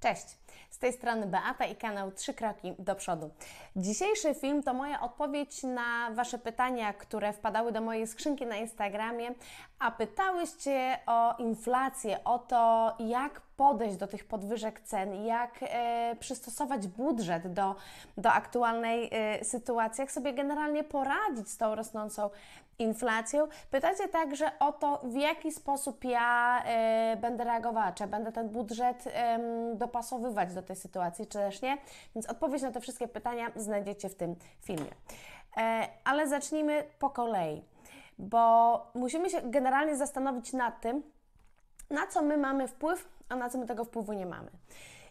Cześć! Z tej strony Beata i kanał Trzy Kroki do Przodu. Dzisiejszy film to moja odpowiedź na Wasze pytania, które wpadały do mojej skrzynki na Instagramie, a pytałyście o inflację, o to, jak podejść do tych podwyżek cen, jak e, przystosować budżet do, do aktualnej e, sytuacji, jak sobie generalnie poradzić z tą rosnącą inflacją. Pytacie także o to, w jaki sposób ja y, będę reagowała, czy będę ten budżet y, dopasowywać do tej sytuacji, czy też nie. Więc odpowiedź na te wszystkie pytania znajdziecie w tym filmie. E, ale zacznijmy po kolei, bo musimy się generalnie zastanowić nad tym, na co my mamy wpływ, a na co my tego wpływu nie mamy.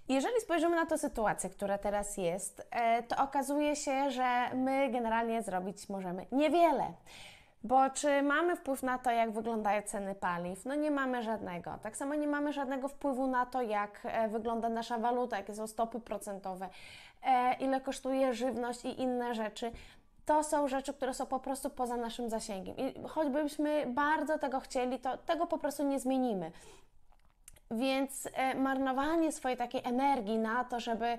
Jeżeli spojrzymy na tę sytuację, która teraz jest, e, to okazuje się, że my generalnie zrobić możemy niewiele. Bo czy mamy wpływ na to, jak wyglądają ceny paliw? No nie mamy żadnego. Tak samo nie mamy żadnego wpływu na to, jak e, wygląda nasza waluta, jakie są stopy procentowe, e, ile kosztuje żywność i inne rzeczy. To są rzeczy, które są po prostu poza naszym zasięgiem. I choćbyśmy bardzo tego chcieli, to tego po prostu nie zmienimy. Więc e, marnowanie swojej takiej energii na to, żeby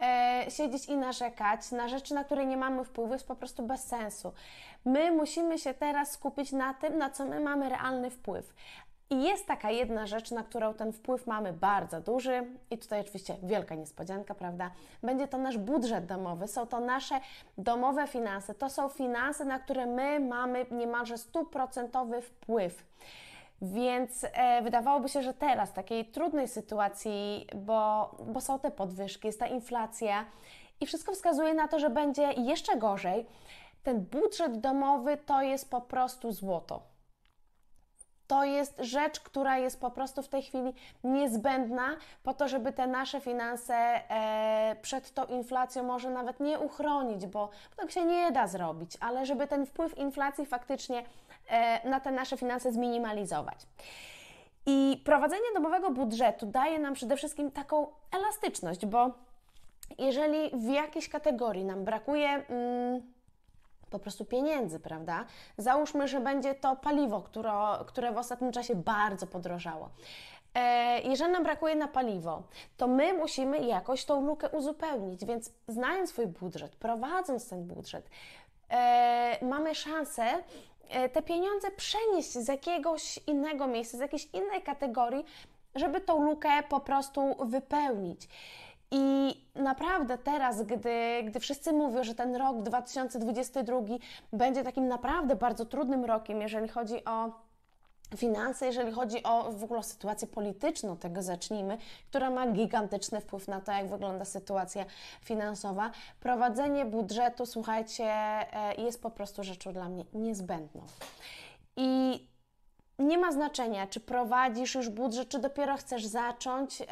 e, siedzieć i narzekać na rzeczy, na które nie mamy wpływu, jest po prostu bez sensu. My musimy się teraz skupić na tym, na co my mamy realny wpływ. I jest taka jedna rzecz, na którą ten wpływ mamy bardzo duży, i tutaj oczywiście wielka niespodzianka, prawda? Będzie to nasz budżet domowy, są to nasze domowe finanse, to są finanse, na które my mamy niemalże stuprocentowy wpływ. Więc e, wydawałoby się, że teraz, w takiej trudnej sytuacji, bo, bo są te podwyżki, jest ta inflacja i wszystko wskazuje na to, że będzie jeszcze gorzej. Ten budżet domowy to jest po prostu złoto. To jest rzecz, która jest po prostu w tej chwili niezbędna po to, żeby te nasze finanse e, przed tą inflacją może nawet nie uchronić, bo, bo tak się nie da zrobić, ale żeby ten wpływ inflacji faktycznie E, na te nasze finanse zminimalizować. I prowadzenie domowego budżetu daje nam przede wszystkim taką elastyczność, bo jeżeli w jakiejś kategorii nam brakuje. Mm, po prostu pieniędzy, prawda? Załóżmy, że będzie to paliwo, które, które w ostatnim czasie bardzo podrożało. E, jeżeli nam brakuje na paliwo, to my musimy jakoś tą lukę uzupełnić, więc znając swój budżet, prowadząc ten budżet, e, mamy szansę E, te pieniądze przenieść z jakiegoś innego miejsca, z jakiejś innej kategorii, żeby tą lukę po prostu wypełnić. I naprawdę teraz, gdy, gdy wszyscy mówią, że ten rok 2022 będzie takim naprawdę bardzo trudnym rokiem, jeżeli chodzi o finanse, jeżeli chodzi o w ogóle sytuację polityczną, tego zacznijmy, która ma gigantyczny wpływ na to, jak wygląda sytuacja finansowa. Prowadzenie budżetu, słuchajcie, e, jest po prostu rzeczą dla mnie niezbędną. I nie ma znaczenia, czy prowadzisz już budżet, czy dopiero chcesz zacząć. Yy,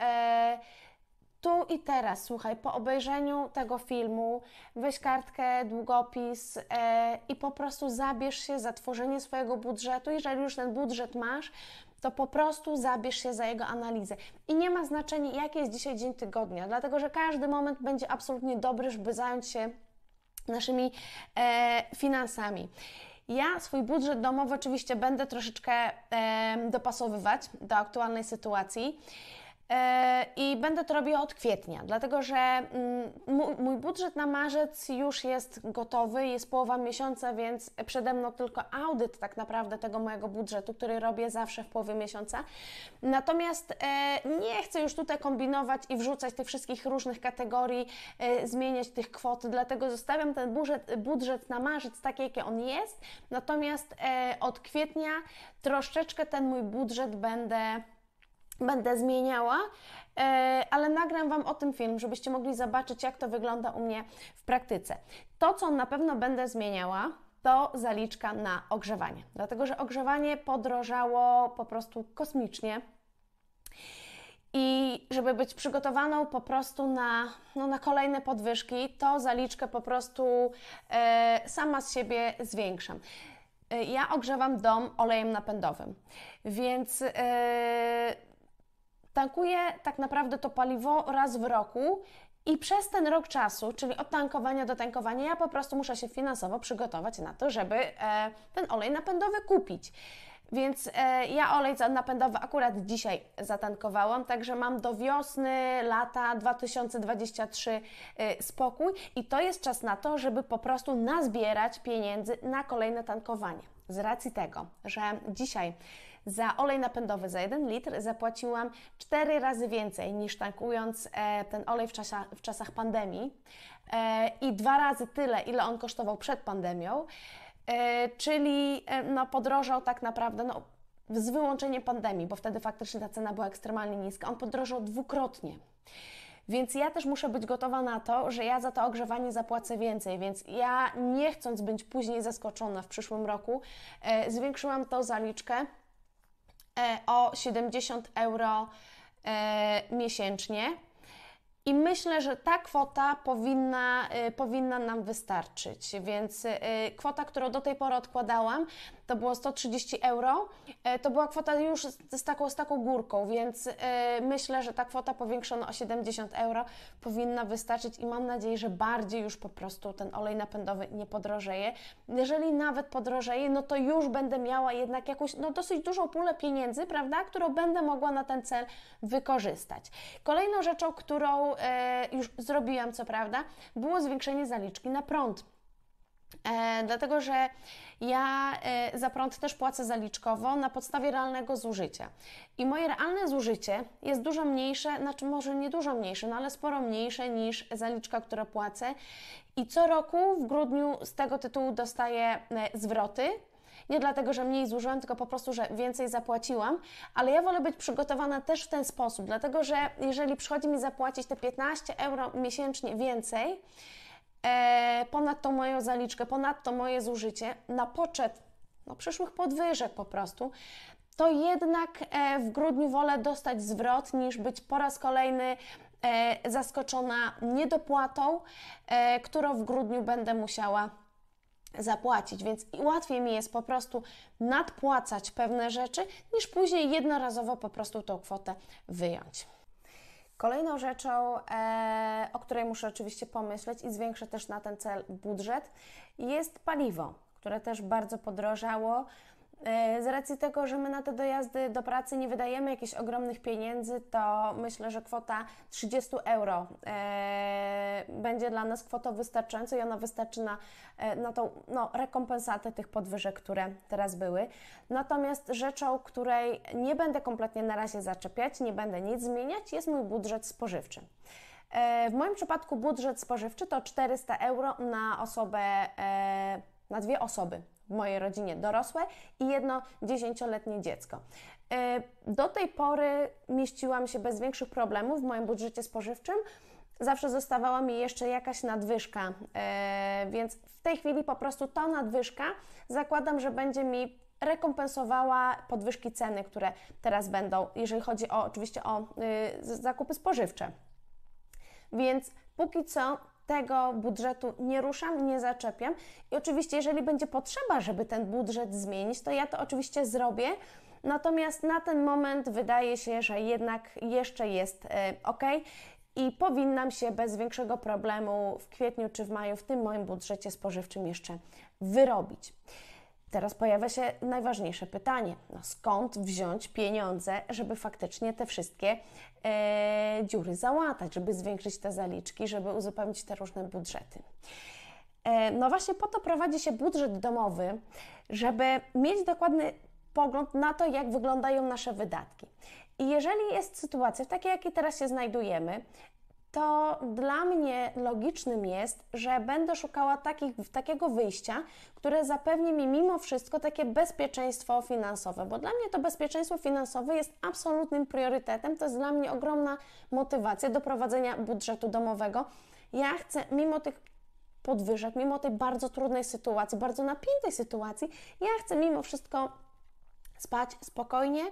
tu i teraz, słuchaj, po obejrzeniu tego filmu, weź kartkę, długopis e, i po prostu zabierz się za tworzenie swojego budżetu. Jeżeli już ten budżet masz, to po prostu zabierz się za jego analizę. I nie ma znaczenia, jaki jest dzisiaj dzień tygodnia, dlatego że każdy moment będzie absolutnie dobry, żeby zająć się naszymi e, finansami. Ja swój budżet domowy oczywiście będę troszeczkę e, dopasowywać do aktualnej sytuacji. E, I będę to robiła od kwietnia, dlatego że mm, mój budżet na marzec już jest gotowy, jest połowa miesiąca, więc przede mną tylko audyt tak naprawdę tego mojego budżetu, który robię zawsze w połowie miesiąca. Natomiast e, nie chcę już tutaj kombinować i wrzucać tych wszystkich różnych kategorii, e, zmieniać tych kwot, dlatego zostawiam ten budżet, budżet na marzec taki, jaki on jest. Natomiast od kwietnia troszeczkę ten mój budżet będę będę zmieniała, e, ale nagram Wam o tym film, żebyście mogli zobaczyć, jak to wygląda u mnie w praktyce. To, co na pewno będę zmieniała, to zaliczka na ogrzewanie, dlatego że ogrzewanie podrożało po prostu kosmicznie. I żeby być przygotowaną po prostu na, no, na kolejne podwyżki, to zaliczkę po prostu e, sama z siebie zwiększam. E, ja ogrzewam dom olejem napędowym, więc e, tankuję tak naprawdę to paliwo raz w roku i przez ten rok czasu, czyli od tankowania do tankowania, ja po prostu muszę się finansowo przygotować na to, żeby e, ten olej napędowy kupić. Więc e, ja olej napędowy akurat dzisiaj zatankowałam, także mam do wiosny, lata 2023 e, spokój i to jest czas na to, żeby po prostu nazbierać pieniędzy na kolejne tankowanie. Z racji tego, że dzisiaj za olej napędowy za 1 litr zapłaciłam 4 razy więcej niż tankując e, ten olej w, czasie, w czasach pandemii e, i dwa razy tyle, ile on kosztował przed pandemią. E, czyli no, podrożał tak naprawdę no, z wyłączeniem pandemii, bo wtedy faktycznie ta cena była ekstremalnie niska. On podrożał dwukrotnie. Więc ja też muszę być gotowa na to, że ja za to ogrzewanie zapłacę więcej, więc ja nie chcąc być później zaskoczona w przyszłym roku, zwiększyłam tą zaliczkę E, o 70 euro e, miesięcznie. I myślę, że ta kwota powinna, e, powinna nam wystarczyć. Więc kwota, którą do tej pory odkładałam, to było 130 euro. E, to była kwota już z taką, z taką górką, więc e, myślę, że ta kwota powiększona o 70 euro powinna wystarczyć i mam nadzieję, że bardziej już po prostu ten olej napędowy nie podrożeje. Jeżeli nawet podrożeje, no to już będę miała jednak jakąś no, dosyć dużą pulę pieniędzy, prawda, którą będę mogła na ten cel wykorzystać. Kolejną rzeczą, którą e, już zrobiłam, co prawda, było zwiększenie zaliczki na prąd. E, dlatego, że ja e, za prąd też płacę zaliczkowo na podstawie realnego zużycia. I moje realne zużycie jest dużo mniejsze, znaczy może nie dużo mniejsze, no ale sporo mniejsze niż zaliczka, którą płacę. I co roku w grudniu z tego tytułu dostaję e, zwroty. Nie dlatego, że mniej zużyłam, tylko po prostu, że więcej zapłaciłam, ale ja wolę być przygotowana też w ten sposób, dlatego że jeżeli przychodzi mi zapłacić te 15 euro miesięcznie więcej, E, ponadto moją zaliczkę, ponadto moje zużycie na poczet no, przyszłych podwyżek po prostu, to jednak e, w grudniu wolę dostać zwrot niż być po raz kolejny e, zaskoczona niedopłatą, którą w grudniu będę musiała zapłacić, więc łatwiej mi jest po prostu nadpłacać pewne rzeczy, niż później jednorazowo po prostu tą kwotę wyjąć. Kolejną rzeczą, e, o której muszę oczywiście pomyśleć i zwiększę też na ten cel budżet, jest paliwo, które też bardzo podrożało. E, z racji tego, że my na te dojazdy do pracy nie wydajemy jakichś ogromnych pieniędzy, to myślę, że kwota 30 euro e, będzie dla nas kwotą wystarczającą i ona wystarczy na, e, na tą no, rekompensatę tych podwyżek, które teraz były. Natomiast rzeczą, której nie będę kompletnie na razie zaczepiać, nie będę nic zmieniać, jest mój budżet spożywczy. W moim przypadku budżet spożywczy to 400 euro na osobę, na dwie osoby w mojej rodzinie dorosłe i jedno dziesięcioletnie dziecko. E, do tej pory mieściłam się bez większych problemów w moim budżecie spożywczym. Zawsze zostawała mi jeszcze jakaś nadwyżka, e, więc w tej chwili po prostu ta nadwyżka zakładam, że będzie mi rekompensowała podwyżki ceny, które teraz będą, jeżeli chodzi o, oczywiście o y, zakupy spożywcze. Więc póki co tego budżetu nie ruszam, nie zaczepiam. I oczywiście, jeżeli będzie potrzeba, żeby ten budżet zmienić, to ja to oczywiście zrobię. Natomiast na ten moment wydaje się, że jednak jeszcze jest e, ok i powinnam się bez większego problemu w kwietniu czy w maju w tym moim budżecie spożywczym jeszcze wyrobić. Teraz pojawia się najważniejsze pytanie: no skąd wziąć pieniądze, żeby faktycznie te wszystkie e, dziury załatać, żeby zwiększyć te zaliczki, żeby uzupełnić te różne budżety? E, no właśnie po to prowadzi się budżet domowy, żeby mieć dokładny pogląd na to, jak wyglądają nasze wydatki. I jeżeli jest sytuacja, w takiej, jakiej teraz się znajdujemy, to dla mnie logicznym jest, że będę szukała takich, takiego wyjścia, które zapewni mi mimo wszystko takie bezpieczeństwo finansowe, bo dla mnie to bezpieczeństwo finansowe jest absolutnym priorytetem. To jest dla mnie ogromna motywacja do prowadzenia budżetu domowego. Ja chcę, mimo tych podwyżek, mimo tej bardzo trudnej sytuacji, bardzo napiętej sytuacji, ja chcę mimo wszystko spać spokojnie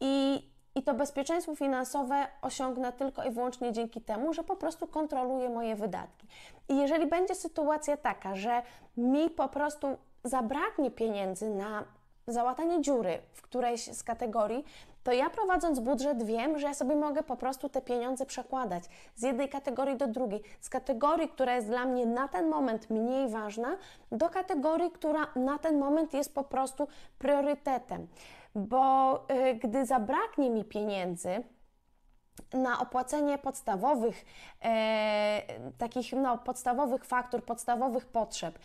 i i to bezpieczeństwo finansowe osiągnę tylko i wyłącznie dzięki temu, że po prostu kontroluję moje wydatki. I jeżeli będzie sytuacja taka, że mi po prostu zabraknie pieniędzy na załatanie dziury w którejś z kategorii, to ja prowadząc budżet wiem, że ja sobie mogę po prostu te pieniądze przekładać z jednej kategorii do drugiej, z kategorii, która jest dla mnie na ten moment mniej ważna, do kategorii, która na ten moment jest po prostu priorytetem bo y, gdy zabraknie mi pieniędzy, na opłacenie podstawowych, e, takich no, podstawowych faktur, podstawowych potrzeb,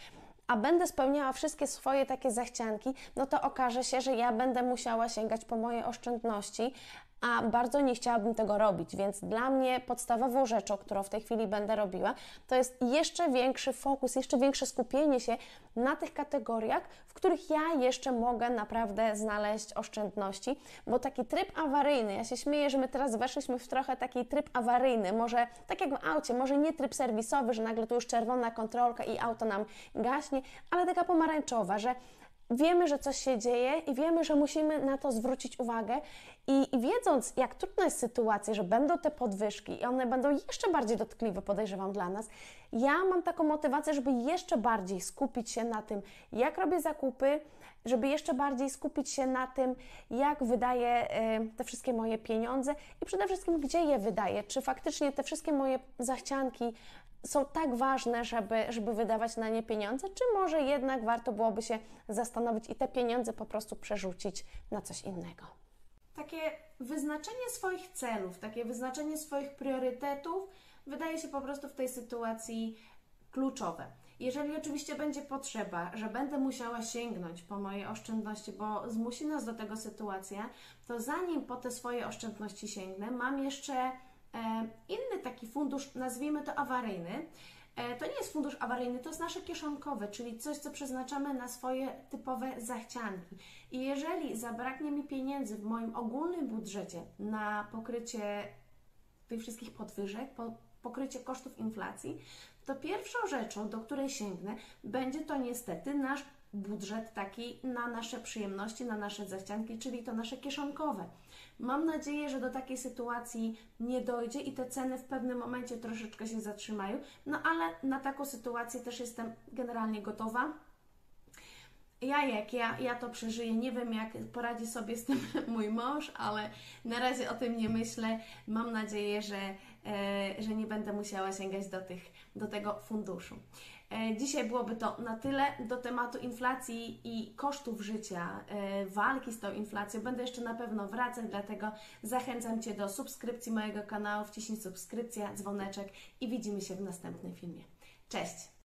a będę spełniała wszystkie swoje takie zachcianki, no to okaże się, że ja będę musiała sięgać po moje oszczędności, a bardzo nie chciałabym tego robić, więc dla mnie podstawową rzeczą, którą w tej chwili będę robiła, to jest jeszcze większy fokus, jeszcze większe skupienie się na tych kategoriach, w których ja jeszcze mogę naprawdę znaleźć oszczędności, bo taki tryb awaryjny, ja się śmieję, że my teraz weszliśmy w trochę taki tryb awaryjny, może tak jak w aucie, może nie tryb serwisowy, że nagle tu już czerwona kontrolka i auto nam gaśnie, ale taka pomarańczowa, że wiemy, że coś się dzieje i wiemy, że musimy na to zwrócić uwagę. I, I, wiedząc, jak trudna jest sytuacja, że będą te podwyżki i one będą jeszcze bardziej dotkliwe, podejrzewam, dla nas, ja mam taką motywację, żeby jeszcze bardziej skupić się na tym, jak robię zakupy, żeby jeszcze bardziej skupić się na tym, jak wydaję y, te wszystkie moje pieniądze i przede wszystkim, gdzie je wydaję. Czy faktycznie te wszystkie moje zachcianki są tak ważne, żeby, żeby wydawać na nie pieniądze, czy może jednak warto byłoby się zastanowić i te pieniądze po prostu przerzucić na coś innego. Takie wyznaczenie swoich celów, takie wyznaczenie swoich priorytetów wydaje się po prostu w tej sytuacji kluczowe. Jeżeli oczywiście będzie potrzeba, że będę musiała sięgnąć po moje oszczędności, bo zmusi nas do tego sytuacja, to zanim po te swoje oszczędności sięgnę, mam jeszcze e, inny taki fundusz, nazwijmy to awaryjny. E, to nie jest fundusz awaryjny, to jest nasze kieszonkowe, czyli coś, co przeznaczamy na swoje typowe zachcianki. I jeżeli zabraknie mi pieniędzy w moim ogólnym budżecie na pokrycie tych wszystkich podwyżek, pokrycie kosztów inflacji, to pierwszą rzeczą, do której sięgnę, będzie to niestety nasz budżet taki na nasze przyjemności, na nasze zachcianki, czyli to nasze kieszonkowe. Mam nadzieję, że do takiej sytuacji nie dojdzie i te ceny w pewnym momencie troszeczkę się zatrzymają, no ale na taką sytuację też jestem generalnie gotowa jak ja, ja to przeżyję. Nie wiem, jak poradzi sobie z tym mój mąż, ale na razie o tym nie myślę. Mam nadzieję, że, e, że nie będę musiała sięgać do, tych, do tego funduszu. E, dzisiaj byłoby to na tyle do tematu inflacji i kosztów życia, e, walki z tą inflacją. Będę jeszcze na pewno wracać, dlatego zachęcam Cię do subskrypcji mojego kanału. Wciśnij subskrypcja, dzwoneczek i widzimy się w następnym filmie. Cześć!